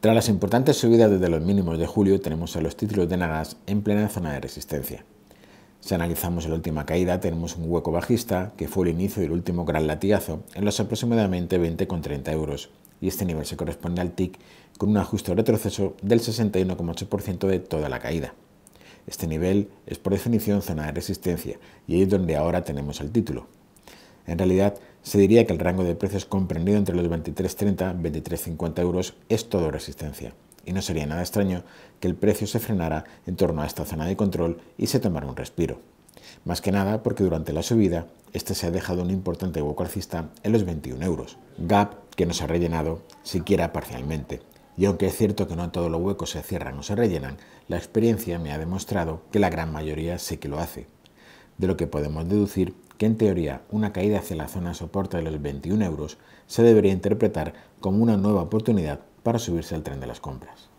Tras las importantes subidas desde los mínimos de julio, tenemos a los títulos de Nagas en plena zona de resistencia. Si analizamos la última caída, tenemos un hueco bajista que fue el inicio del último gran latigazo en los aproximadamente 20,30 euros, y este nivel se corresponde al TIC con un ajuste retroceso del 61,8% de toda la caída. Este nivel es por definición zona de resistencia y ahí es donde ahora tenemos el título. En realidad, se diría que el rango de precios comprendido entre los 23,30 y 23,50 euros es todo resistencia, y no sería nada extraño que el precio se frenara en torno a esta zona de control y se tomara un respiro. Más que nada porque durante la subida, este se ha dejado un importante hueco alcista en los 21 euros, gap que no se ha rellenado siquiera parcialmente. Y aunque es cierto que no todos los huecos se cierran o se rellenan, la experiencia me ha demostrado que la gran mayoría sí que lo hace de lo que podemos deducir que en teoría una caída hacia la zona soporte de los 21 euros se debería interpretar como una nueva oportunidad para subirse al tren de las compras.